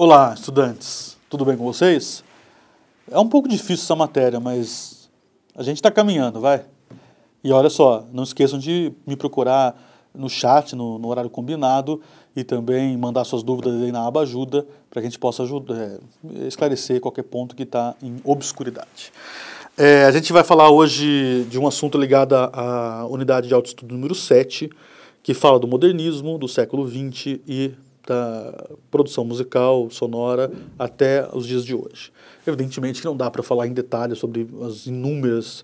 Olá, estudantes. Tudo bem com vocês? É um pouco difícil essa matéria, mas a gente está caminhando, vai. E olha só, não esqueçam de me procurar no chat, no, no horário combinado, e também mandar suas dúvidas aí na aba ajuda, para que a gente possa ajudar, é, esclarecer qualquer ponto que está em obscuridade. É, a gente vai falar hoje de um assunto ligado à unidade de autoestudo número 7, que fala do modernismo, do século XX e da produção musical, sonora, até os dias de hoje. Evidentemente que não dá para falar em detalhe sobre as inúmeras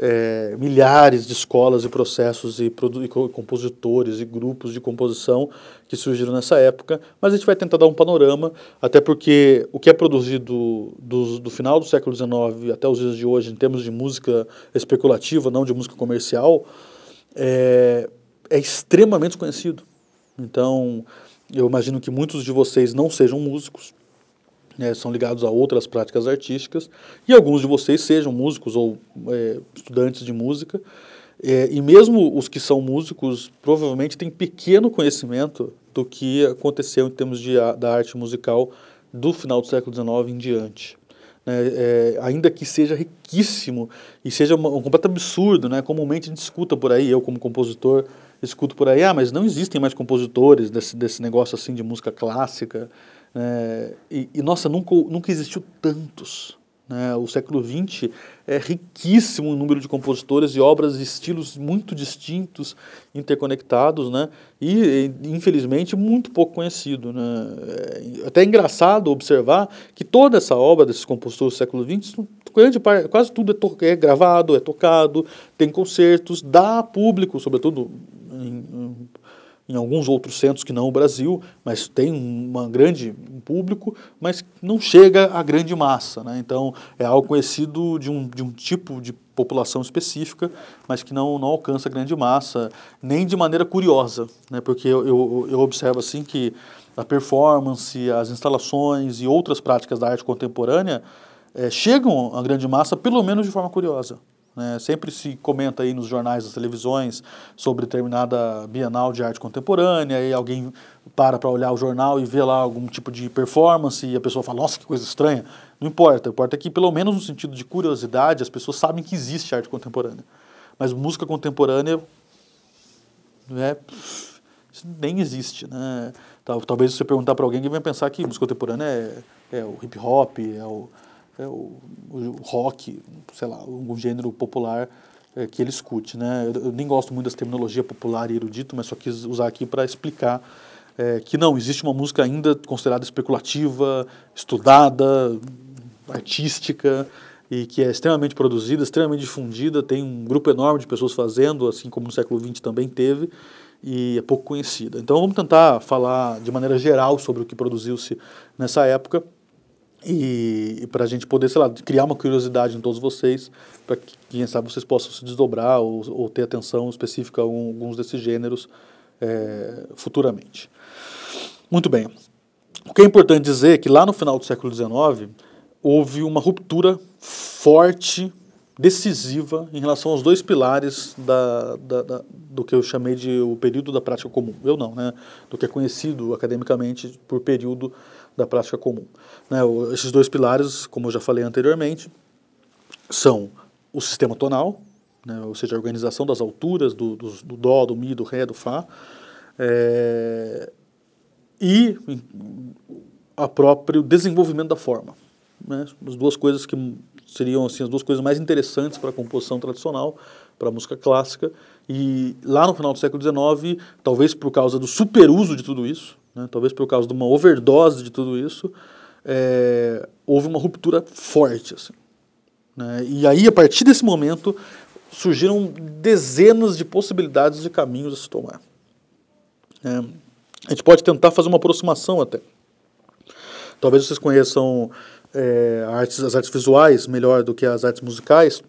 é, milhares de escolas e processos e, e, compositores e grupos de composição que surgiram nessa época, mas a gente vai tentar dar um panorama, até porque o que é produzido do, do final do século XIX até os dias de hoje, em termos de música especulativa, não de música comercial, é, é extremamente conhecido. Então, eu imagino que muitos de vocês não sejam músicos, né, são ligados a outras práticas artísticas, e alguns de vocês sejam músicos ou é, estudantes de música. É, e mesmo os que são músicos provavelmente têm pequeno conhecimento do que aconteceu em termos de, da arte musical do final do século XIX em diante. Né, é, ainda que seja riquíssimo e seja uma, um completo absurdo, né? comumente a gente escuta por aí, eu como compositor escuto por aí, ah, mas não existem mais compositores desse, desse negócio assim de música clássica, né? e, e, nossa, nunca, nunca existiu tantos, né? O século XX é riquíssimo em número de compositores e obras de estilos muito distintos, interconectados, né? e, infelizmente, muito pouco conhecido. Né? É até engraçado observar que toda essa obra desses compositores do século XX grande parte, quase tudo é, é, gravado, é tocado, tem concertos, dá público, sobretudo em, em alguns outros centros que não o Brasil, mas tem um grande público, mas não chega à grande massa. Né? Então, é algo conhecido de um, de um tipo de população específica, mas que não, não alcança grande massa, nem de maneira curiosa, né? porque eu, eu, eu observo assim que a performance, as instalações e outras práticas da arte contemporânea é, chegam à grande massa, pelo menos de forma curiosa. Né? Sempre se comenta aí nos jornais, nas televisões, sobre determinada Bienal de Arte Contemporânea, e alguém para para olhar o jornal e vê lá algum tipo de performance, e a pessoa fala, nossa, que coisa estranha. Não importa, importa é que, pelo menos no sentido de curiosidade, as pessoas sabem que existe arte contemporânea. Mas música contemporânea né, nem existe. Né? Talvez você perguntar para alguém, que vai pensar que música contemporânea é, é o hip hop, é o é, o, o, rock, sei lá, um gênero popular é, que ele escute. Né? Eu, eu, nem gosto muito dessa terminologia popular e erudito, mas só quis usar aqui para explicar é, que não, existe uma música ainda considerada especulativa, estudada, artística, e que é extremamente produzida, extremamente difundida, tem um grupo enorme de pessoas fazendo, assim como no século XX também teve, e é pouco conhecida. Então vamos tentar falar de maneira geral sobre o que produziu-se nessa época e, e para a gente poder, sei lá, criar uma curiosidade em todos vocês, para que, quem sabe, vocês possam se desdobrar ou, ou ter atenção específica a um, alguns desses gêneros é, futuramente. Muito bem. O que é importante dizer é que lá no final do século XIX houve uma ruptura forte, decisiva, em relação aos dois pilares da, da, da, do que eu chamei de o período da prática comum. Eu não, né? Do que é conhecido academicamente por período da prática comum. Né, o, esses dois pilares, como eu já falei anteriormente, são o sistema tonal, né, ou seja, a organização das alturas do, do, do dó, do mi, do ré, do fá, é, e o próprio desenvolvimento da forma. Né, as duas coisas que seriam assim, as duas coisas mais interessantes para a composição tradicional, para a música clássica, e lá no final do século XIX, talvez por causa do superuso de tudo isso, né, talvez por causa de uma overdose de tudo isso, é, houve uma ruptura forte. Assim, né? E aí, a partir desse momento, surgiram dezenas de possibilidades de caminhos a se tomar. É, a gente pode tentar fazer uma aproximação até. Talvez vocês conheçam é, artes, as artes visuais melhor do que as artes musicais,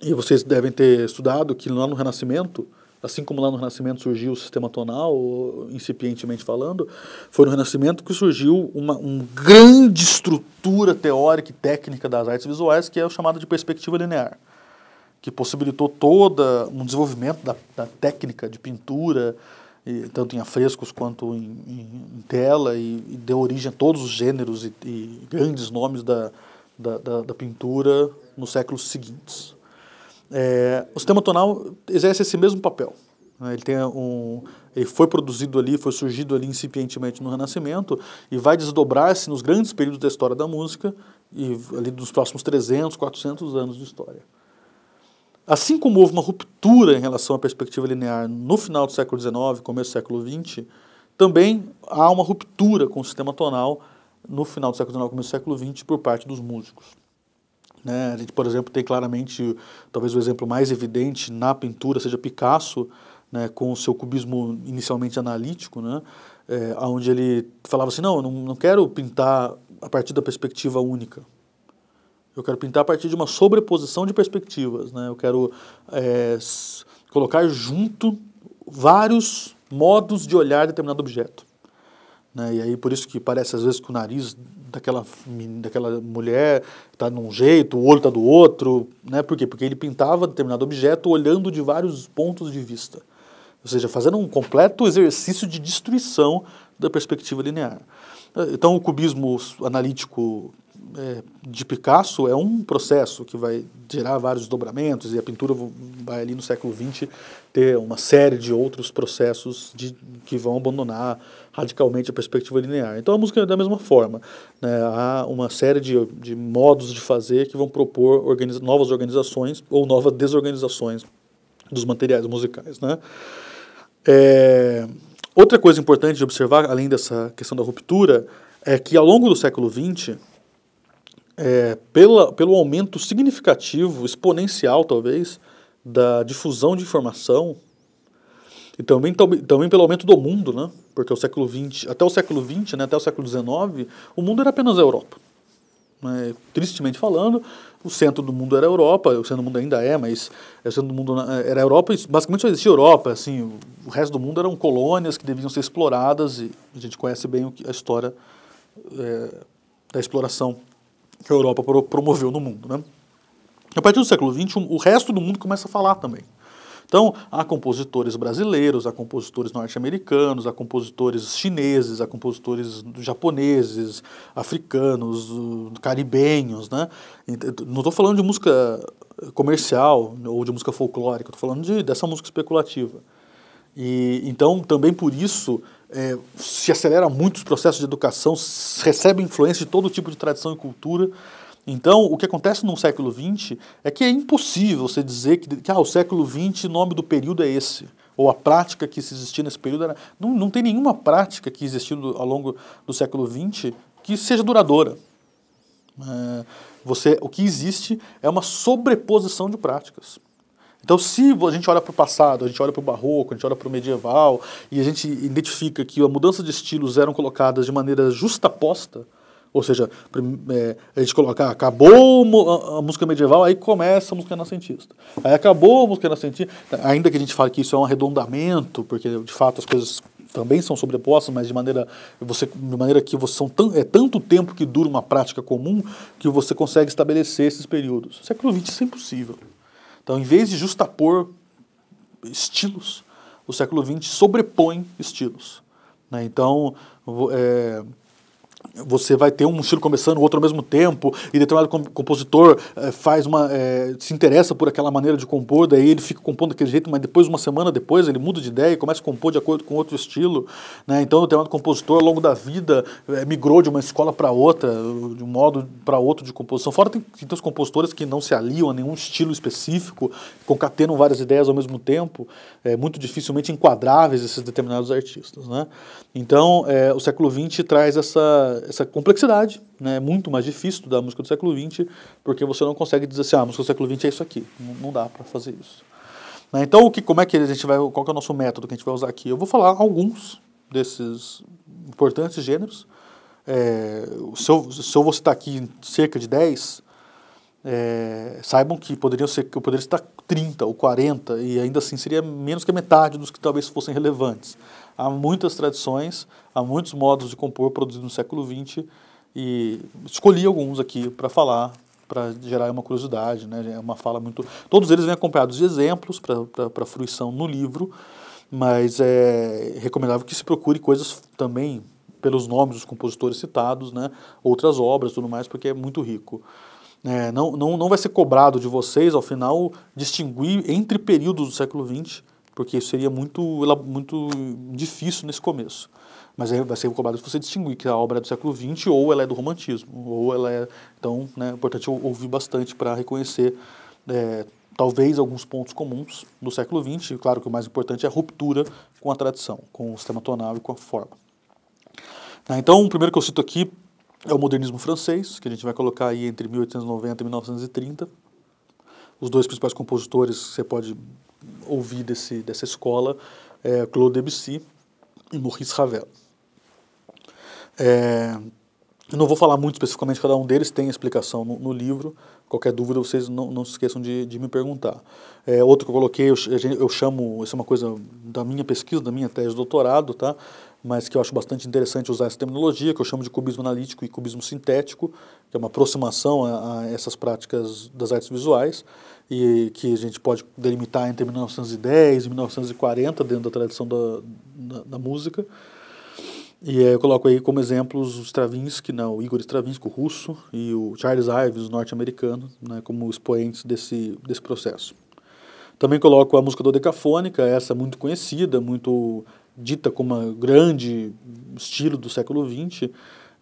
e vocês devem ter estudado que lá no Renascimento, assim como lá no Renascimento surgiu o sistema tonal, incipientemente falando, foi no Renascimento que surgiu uma, uma grande estrutura teórica e técnica das artes visuais, que é o chamado de perspectiva linear, que possibilitou todo um desenvolvimento da, da técnica de pintura, e, tanto em afrescos quanto em, em, em tela, e, e, deu origem a todos os gêneros e, e grandes nomes da, da, da, da pintura nos séculos seguintes. É, o sistema tonal exerce esse mesmo papel. Né? Ele, tem um, ele foi produzido ali, foi surgido ali incipientemente no Renascimento e vai desdobrar-se nos grandes períodos da história da música e ali dos próximos 300, 400 anos de história. Assim como houve uma ruptura em relação à perspectiva linear no final do século XIX, começo do século XX, também há uma ruptura com o sistema tonal no final do século XIX, começo do século XX, por parte dos músicos. Né? A gente, por exemplo, tem claramente, talvez o exemplo mais evidente na pintura seja Picasso, né, com o seu cubismo inicialmente analítico, né, é, onde ele falava assim, não, eu não, não quero pintar a partir da perspectiva única, eu quero pintar a partir de uma sobreposição de perspectivas. Né? Eu quero é, colocar junto vários modos de olhar determinado objeto. Né? E aí por isso que parece às vezes que o nariz daquela, daquela mulher está num jeito, o olho está do outro. Né? Por quê? Porque ele pintava determinado objeto olhando de vários pontos de vista. Ou seja, fazendo um completo exercício de destruição da perspectiva linear. Então o cubismo analítico é, de Picasso é um processo que vai gerar vários dobramentos e a pintura vai ali no século XX ter uma série de outros processos de, que vão abandonar radicalmente a perspectiva linear. Então a música é da mesma forma. Né? Há uma série de, de modos de fazer que vão propor organiza novas organizações ou novas desorganizações dos materiais musicais. Né? É, outra coisa importante de observar, além dessa questão da ruptura, é que ao longo do século XX, é, pela, pelo aumento significativo, exponencial talvez, da difusão de informação e também, também pelo aumento do mundo, né? Porque o século 20, até o século XX, né, até o século XIX, o mundo era apenas a Europa. Né? Tristemente falando, o centro do mundo era a Europa, o centro do mundo ainda é, mas o centro do mundo era a Europa, e basicamente só existia a Europa, assim, o resto do mundo eram colônias que deviam ser exploradas e a gente conhece bem a história é, da exploração que a Europa promoveu no mundo. Né? A partir do século XXI, o resto do mundo começa a falar também. Então, há compositores brasileiros, há compositores norte-americanos, há compositores chineses, há compositores japoneses, africanos, caribenhos, né? Não estou falando de música comercial ou de música folclórica, estou falando de, dessa música especulativa. E então, também por isso, é, se acelera muito os processos de educação, recebe influência de todo tipo de tradição e cultura. Então, o que acontece no século XX é que é impossível você dizer que, que ah, o século XX, o nome do período é esse, ou a prática que se existia nesse período era. Não, não tem nenhuma prática que existiu ao longo do século XX que seja duradoura. É, você, o que existe é uma sobreposição de práticas. Então, se a gente olha para o passado, a gente olha para o barroco, a gente olha para o medieval, e a gente identifica que a mudança de estilos eram colocadas de maneira justaposta, ou seja, é, a gente coloca, ah, acabou a música medieval, aí começa a música renascentista. Aí acabou a música renascentista, ainda que a gente fale que isso é um arredondamento, porque de fato as coisas também são sobrepostas, mas de maneira, você, de maneira que você são tão, é tanto tempo que dura uma prática comum que você consegue estabelecer esses períodos. O século XX isso é impossível. Então, em vez de justapor estilos, o século XX sobrepõe estilos. Né? Então, é, você vai ter um estilo começando, outro ao mesmo tempo, e determinado compositor é, faz uma, é, se interessa por aquela maneira de compor, daí ele fica compondo daquele jeito, mas depois, uma semana depois, ele muda de ideia e começa a compor de acordo com outro estilo. Né? Então, determinado compositor, ao longo da vida, é, migrou de uma escola para outra, de um modo para outro de composição. Fora tem, tem os compositores que não se aliam a nenhum estilo específico, concatenam várias ideias ao mesmo tempo, é, muito dificilmente enquadráveis esses determinados artistas. Né? Então, o século XX traz essa essa complexidade, né? é muito mais difícil estudar a música do século XX, porque você não consegue dizer assim, ah, a música do século XX é isso aqui, não, não dá para fazer isso. Né? Então, o que, como é que a gente vai, qual é o nosso método que a gente vai usar aqui? Eu vou falar alguns desses importantes gêneros, é, se, eu, se eu vou citar aqui cerca de 10, é, saibam que poderiam ser, que eu poderia citar 30 ou 40, e ainda assim seria menos que a metade dos que talvez fossem relevantes. Há muitas tradições, há muitos modos de compor produzidos no século XX, e escolhi alguns aqui para falar, para gerar uma curiosidade, né? é uma fala muito... Todos eles vêm acompanhados de exemplos para fruição no livro, mas é recomendável que se procure coisas também pelos nomes dos compositores citados, né? outras obras tudo mais, porque é muito rico. É, não, não, não vai ser cobrado de vocês, ao final, distinguir entre períodos do século XX, porque isso seria muito, muito difícil nesse começo. Mas vai ser cobrado se você distinguir que a obra é do século XX ou ela é do romantismo, ou ela é... Então, né, é importante ouvir bastante para reconhecer, é, talvez, alguns pontos comuns do século XX. e Claro que o mais importante é a ruptura com a tradição, com o sistema tonal e com a forma. Tá, então, o primeiro que eu cito aqui é o modernismo francês, que a gente vai colocar aí entre 1890 e 1930. Os dois principais compositores que você pode ouvir desse, dessa escola é Claude Debussy e Maurice Ravel. É, eu não vou falar muito especificamente cada um deles, tem explicação no, no livro. Qualquer dúvida, vocês não, não se esqueçam de, de me perguntar. É, outro que eu coloquei, eu, eu chamo, isso é uma coisa da minha pesquisa, da minha tese de doutorado, tá? mas que eu acho bastante interessante usar essa terminologia, que eu chamo de cubismo analítico e cubismo sintético, que é uma aproximação a, a essas práticas das artes visuais, e que a gente pode delimitar entre 1910 e 1940, dentro da tradição da, da, da música. E eh, eu coloco aí como exemplos o Stravinsky, não, né, o Igor Stravinsky, o russo, e o Charles Ives, o norte-americano, né, como expoentes desse, desse processo. Também coloco a música dodecafônica, essa é muito conhecida, muito dita como um grande estilo do século XX,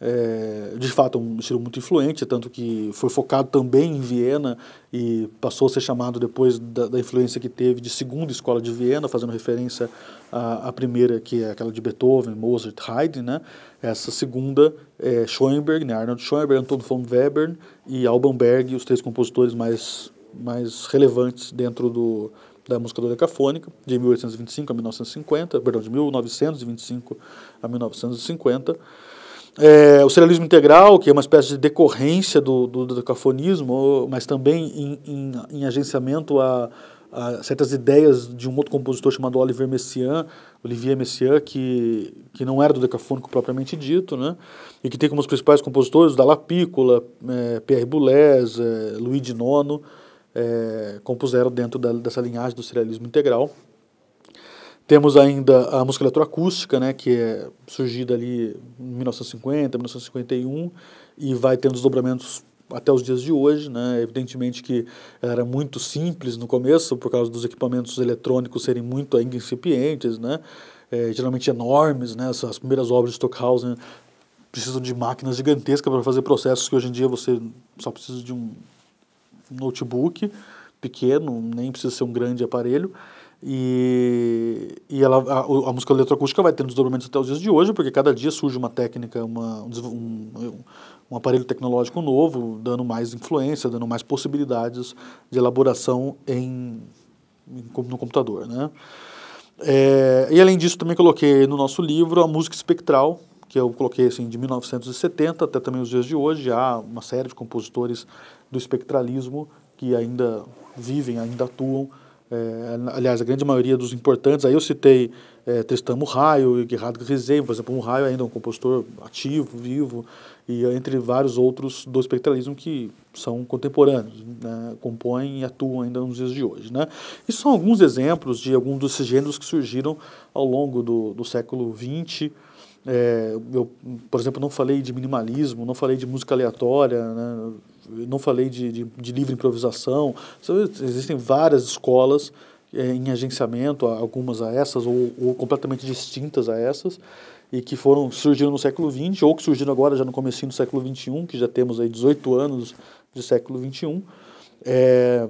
é, de fato um estilo muito influente, tanto que foi focado também em Viena e passou a ser chamado depois da, da influência que teve de segunda escola de Viena, fazendo referência à, à, primeira, que é aquela de Beethoven, Mozart, Haydn, né? Essa segunda é Schoenberg, né? Arnold Schoenberg, Anton von Webern e Alban Berg, os três compositores mais, mais relevantes dentro do, da música dodecafônica, de 1825 a 1950, perdão, de 1925 a 1950. É, o serialismo integral, que é uma espécie de decorrência do, do, mas também em, em, em agenciamento a, a, certas ideias de um outro compositor chamado Olivier Messiaen, Olivier Messiaen que, que não era do decafônico propriamente dito, né? e que tem como os principais compositores Dalla Piccola, é, Pierre Boulez, é, Louis de Nono, é, compuseram dentro da, dessa linhagem do serialismo integral. Temos ainda a musculatura acústica, né, que é surgida ali em 1950, 1951, e vai tendo desdobramentos até os dias de hoje, né? Evidentemente que era muito simples no começo, por causa dos equipamentos eletrônicos serem muito ainda incipientes, né? É, geralmente enormes, né? as primeiras obras de Stockhausen precisam de máquinas gigantescas para fazer processos que hoje em dia você só precisa de um notebook pequeno, nem precisa ser um grande aparelho. E, e ela, a, a, música eletroacústica vai tendo desdobramentos até os dias de hoje, porque cada dia surge uma técnica, uma, um, um aparelho tecnológico novo, dando mais influência, dando mais possibilidades de elaboração em, em no computador. Né? É, e além disso, também coloquei no nosso livro a música espectral, que eu coloquei assim, de 1970 até também os dias de hoje, há uma série de compositores do espectralismo que ainda vivem, ainda atuam. É, aliás, a grande maioria dos importantes, aí eu citei é, Tristan Murraio e Gerhard Grisey, por exemplo, Murraio ainda é um compositor ativo, vivo, e entre vários outros do espectralismo que são contemporâneos, né, compõem e atuam ainda nos dias de hoje. Né? E são alguns exemplos de alguns desses gêneros que surgiram ao longo do, do século XX, é, eu, por exemplo, não falei de minimalismo, não falei de música aleatória, né? não falei de, de, de livre improvisação. Existem várias escolas é, em agenciamento, algumas a essas ou, ou, completamente distintas a essas, e que foram surgiram no século XX ou que surgiram agora já no começo do século XXI, que já temos aí 18 anos de século XXI. É,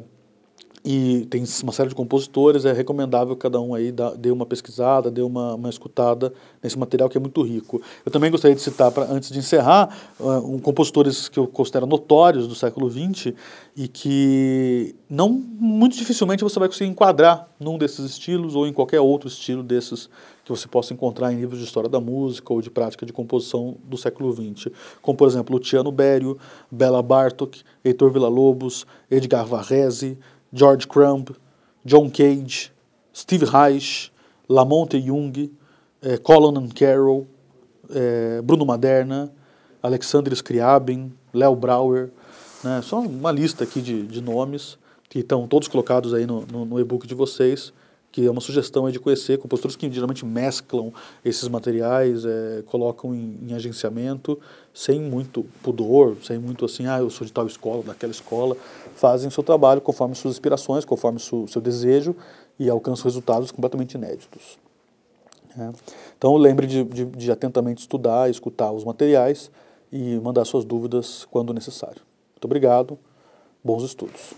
e tem uma série de compositores, é recomendável que cada um aí dá, dê uma pesquisada, dê uma, uma escutada nesse material que é muito rico. Eu também gostaria de citar, pra, antes de encerrar, uh, um, compositores que eu considero notórios do século XX e que não muito dificilmente você vai conseguir enquadrar num desses estilos ou em qualquer outro estilo desses que você possa encontrar em livros de história da música ou de prática de composição do século XX, como, por exemplo, Luciano Berio, Bela Bartok, Heitor Villa-Lobos, Edgar Varese, George Crumb, John Cage, Steve Reich, Lamonte Young, eh, Colin Carroll, eh, Bruno Maderna, Alexandre Scriabin, Léo Brauer, né? só uma lista aqui de, de nomes que estão todos colocados aí no, no, no e-book de vocês, que é uma sugestão de conhecer compositores que geralmente mesclam esses materiais, é, colocam em, em agenciamento sem muito pudor, sem muito assim, ah, eu sou de tal escola, daquela escola, fazem o seu trabalho conforme suas inspirações, conforme o seu desejo e alcançam resultados completamente inéditos. É. Então, lembre de, de, de atentamente estudar, escutar os materiais e mandar suas dúvidas quando necessário. Muito obrigado, bons estudos.